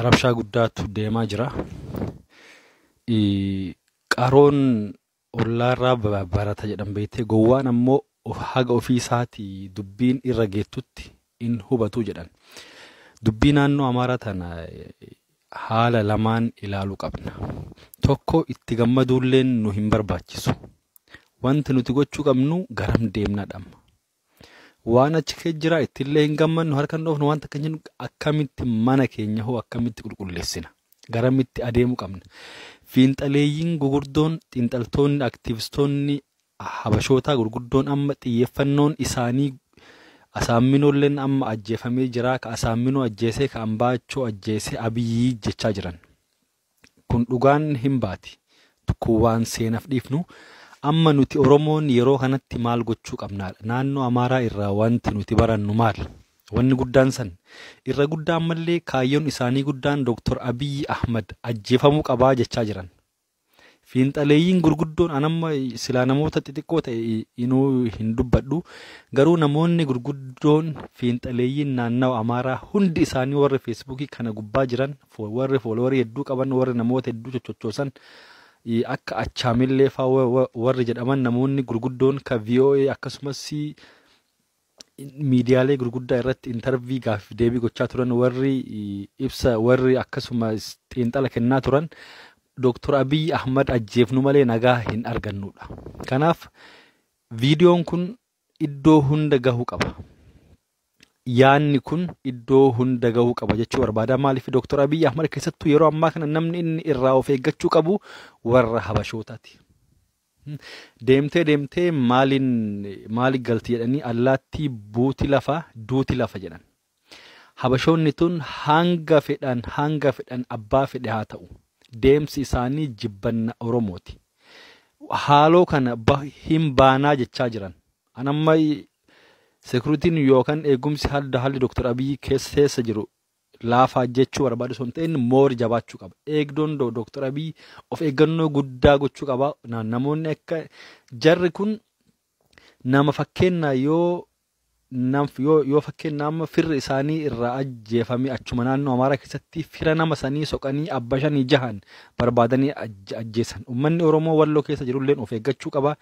arabshaa guddaatu deemaa jira. Qaroon ollaarraa barata jedhambeettee gowwaan ammoo haga isaatii dubbiin irra geettutti in hubatu jedhan. Dubbii naannoo Amaaraa tana haala lamaan ilaaluu qabna. Tokko itti gammaduulleen nu hin barbaachisu. Wanti nuti gochuu qabnu garam deemnadha? waan achi kee jira ittillee hin gammannu harka hin waan wanta akkamitti mana keenya hoo akkamitti qulqulleessina garamitti adeemuu qabna. Fiinxaleeyyiin gugurdoon xiinxaltoonni aktiivistoonni habashootaa gurguddoon amma xiyyeeffannoon isaanii asaamminolleen amma ajjeefamee jira ka asaaminoo ajjeesee ka ambaachoo ajjeese abiyyii jechaa jiran kun dhugaan hin baati waan seenaaf dhiifnu amma nuti Oromoon yeroo kanatti maal gochuu dha naannoo Amaaraa irraa wanti nuti barannu maal wanni guddaan san irra guddaa ammallee kaayyoon isaanii guddaan Dr Abiyyi Ahmad ajjeefamuu qabaa jechaa jiran. Fiinxaleeyyiin gurguddoon anamma silaa namoota xixiqqoo ta'e inuu hindubbadhu garuu namoonni gurguddoon fiinxaleeyyiin naannoo Amaaraa hundi isaanii warri feesbuukii kana gubbaa jiran warri fooloowarii hedduu qaban warri namoota hedduu cochochoosan akka achaamillee fa'aa warri jedhaman namoonni gurguddoon kan VOA akkasumas miidiyaalee gurguddaa irratti intarvii gaaf deebii gochaa turan warri ibsa warri akkasumas xiinxala kennaa turan Dooktor Abiyyi Ahmad ajjeefnu malee nagaa hin argannudha. Kanaaf viidiyoon kun iddoo hunda gahuu qaba. yaanni kun iddoo hunda gahuu qaba jechuu barbaada. Maaliif Dooktor Abiyyi Ahmad keessattuu yeroo ammaa kana namni inni irraa of eeggachuu qabu warra habashootaati. Hmm. Deemtee deemtee maaliin maali galti jedhanii allaattii buuti lafa duuti lafa jedhan. Habashoonni tun hanga fedhan hanga fedhan abbaa fedhe haa ta'u deemsi isaanii jibbanna Oromooti. Haaloo kana hin baanaa jechaa jiran. sekuritiin yookaan eegumsi haalli Dooktar Abiyyi keessa jiru laafaa jechuu barbaadu osoo hin ta'in moori jabaachuu qaba. Eegdoon Dooktar Abiyyi of eeggannoo guddaa gochuu qaba. Namoonni akka jarri kun nama fakkeenya yoo yoo fakkeen fakkeenyaaf firri isaanii irraa ajjeefame achuma naannoo amaaraa keessatti fira nama sanii soqanii abbashanii jahan barbaadanii ajjeessan. ummanni Oromoo walloo keessa jirulleen of eeggachuu qaba.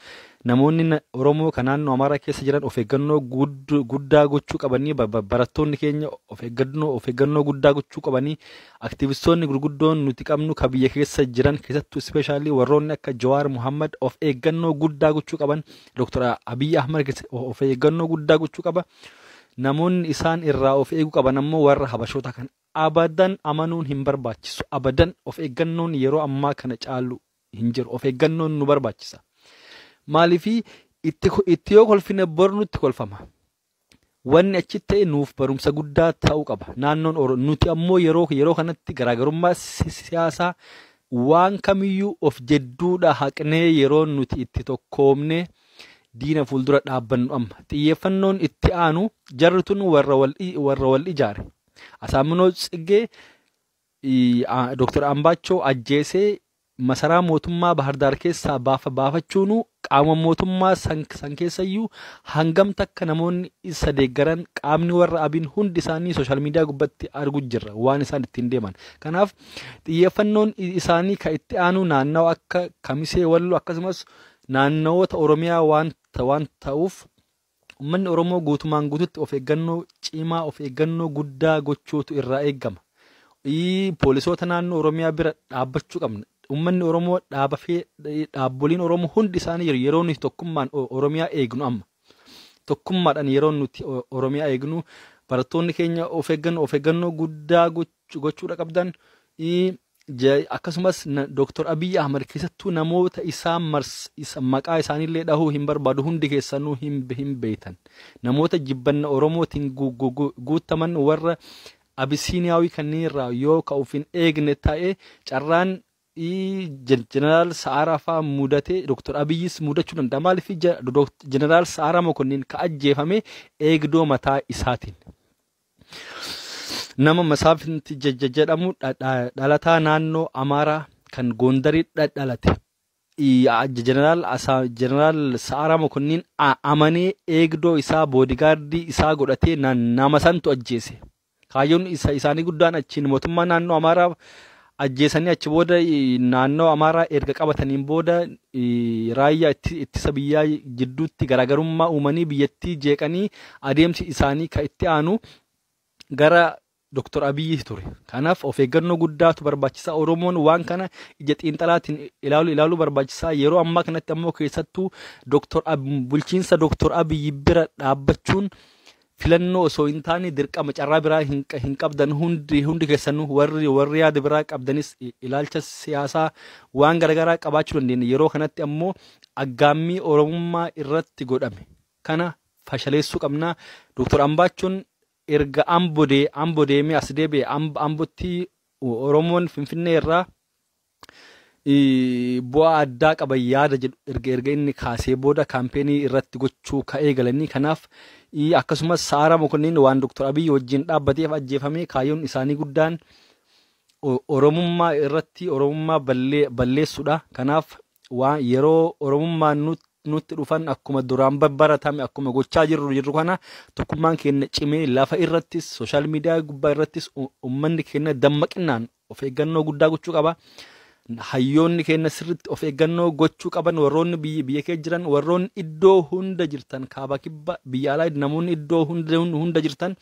Namoonni Oromoo kan naannoo amaaraa keessa jiran of eeggannoo guddaa gochuu qabanii barattoonni keenya of eeggannoo of eeggannoo guddaa gochuu qabanii aktiivistoonni gurguddoon nuti qabnu kan biyya keessa jiran keessattuu ispeeshaalii warroonni akka Jawaar Muhammad of eeggannoo guddaa gochuu qaban dooktora Abiyyi Ahmad of eeggannoo guddaa gochuu qaba. namoonni isaan irraa of eeguu qaban ammoo warra habashoota kan abadan amanuun hin barbaachisu abadan of eeggannoon yeroo ammaa kana caalu hin of eeggannoon nu barbaachisa maaliifii itti yoo kolfine bornutti kolfama. Wanni achi ta'e nuuf barumsa guddaa ta'uu qaba. Naannoon nuti ammoo yeroo kanatti garaagarummaa siyaasaa waan kamiyyuu of jedduudha haqnee yeroo nuti itti tokkoomne diina fuuldura dhaabbannu amma xiyyeeffannoon itti aanu jarri tun warra wal warra wal ijaare. Asaaminoo Tsiggee Dooktar Ambaachoo ajjeesee masaraa mootummaa Bahar Daar keessaa baafa baafachuunu qaama mootummaa san keessayyuu hangam takka namoonni isa deeggaran qaamni warra abiin hundi isaanii sooshaal miidiyaa gubbatti argu jirra waan isaan ittiin deeman. Kanaaf xiyyeeffannoon isaanii ka itti aanu naannawa akka Kamisee Walloo akkasumas. Naannoota Oromiyaa waan ta'uuf uummanni Oromoo guutumaan guututti of eeggannoo cimaa of eeggannoo guddaa gochootu irraa eeggama. Poolisoota naannoo Oromiyaa bira dhaabbachuu qabna. Uummanni Oromoo dhaabafee dhaabboliin Oromoo hundi isaanii yeroo nuti tokkummaan Oromiyaa eegnu amma. Tokkummaadhaan yeroo nuti Oromiyaa eegnu barattoonni keenya of eeggannoo guddaa gochuudha qabdan. akkasumas doktor Abiyyi Ahmad keessattuu namoota isaa maqaa isaaniillee dhahuu hin barbaadu hundi keessanuu hin beetan namoota jibbanna Oromootiin guutaman warra Abisiiniyaawii kanneen yoo ka'uuf hin eegne ta'e carraan jeneraal Sa'aaraa fa'aa mudatee Dooktar Abiyyis mudachuu danda'a maaliif jeneraal Sa'aaraa Mokonnin ka ajjeefame eegdoo mataa isaatiin. nama Masaafinti Jajja jedhamu dhalataa naannoo Amaaraa kan Gondarii dhalate. Jeneraal Sa'aaraa Mokonniin amanee eegdoo isaa boodigaardii isaa godhatee nama santu ajjeese. Kaayyoon isaanii guddaan achiin mootummaa naannoo Amaaraa ajjeesanii achi booda naannoo Amaaraa erga qabataniin booda raayyaa ittisa biyyaa jidduutti garaagarummaa uumanii biyyattii jeeqanii adeemsi isaanii kan itti aanu gara Dr. Abiyyi ture. Kanaaf of eeggannoo guddaatu barbaachisaa. Oromoon waan kana ija xiinxalaatiin ilaalu ilaaluu barbaachisaa. Yeroo ammaa kanatti ammoo keessattuu bulchiinsa Dr. Abiyyi bira dhaabbachuun filannoo osoo hin taane dirqama carraa biraa hin qabdan hundi keessanuu warri warri yaada biraa qabdanis ilaalcha siyaasaa waan garaagaraa qabaachuu dandeenya. Yeroo kanatti ammoo aggaammii Oromummaa irratti godhame. Kana fashaleessuu qabnaa. Dr. Ambaachuun erga ambo deeme as deebi'e an Oromoon Finfinnee irraa bu'aa addaa qaban yaada jedhu erga erga inni kaasee booda kaampeenii irratti gochuu ka'ee galanii kanaaf akkasumas sa'ara Mokonnin waan Dooktar Abiyyi wajjin dhaabbateef ajjeefamee kaayyoon isaanii guddaan Oromummaa irratti Oromummaa balleessudha. Kanaaf yeroo Oromummaan nutti dhufan akkuma duraan babbaratame akkuma gochaa jirru kana tokkummaan keenya cimee lafa irrattis sooshaal miidiyaa gubbaa irrattis uummanni keenya dammaqinaan of eeggannoo guddaa gochuu qaba. Hayyoonni keenya sirriitti of eeggannoo gochuu qaban warroonni biyya kee jiran warroonni iddoo hunda jirtan kaaba kibba biyya alaa namoonni iddoo hunda jirtan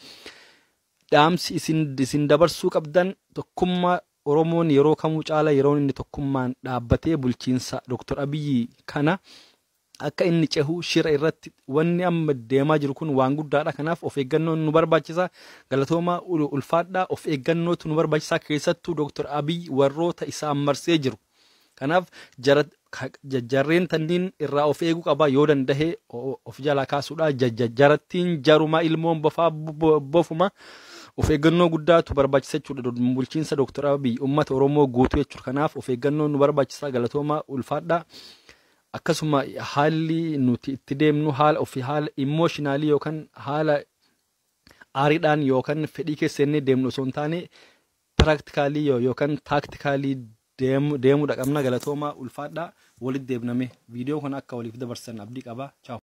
dhaamsi isin dabarsuu qabdan tokkummaa Oromoon yeroo kamuu caala yeroo inni tokkummaan dhaabbatee bulchiinsa Dooktar Abiyyi kana. akka inni cehu shira irratti wanni amma deemaa jiru kun waan guddaadha. Kanaaf of eeggannoon nu barbaachisa. Galatooma ulfaadhaa of eeggannootu nu barbaachisaa keessattuu Dooktar Abiy warroota isaan marsee jiru. Kanaaf jajjarreen tanniin irraa of eeguu qabaa yoo danda'e of jalaa kaasuudha. Jajjarattiin jaruma ilmoon bofaa bofuma. of eeggannoo guddaatu barbaachisa jechuudha. Bulchiinsa Dooktar Abiy ummata Oromoo guutuu jechuudha. Kanaaf of eeggannoo nu barbaachisaa Galatooma ulfaadhaa. akkasuma haalli nuti itti deemnu haala ofii haala imooshinaali yookaan haala aariidhaan yookaan fedhii keessa inni deemnu osoo hin taane piraatikaalii yookaan taaktikaalii deemudha qabna galatoomaa ulfaadhaa walitti deebname viidiyoo kana akka waliif dabarsan abdii qabaa.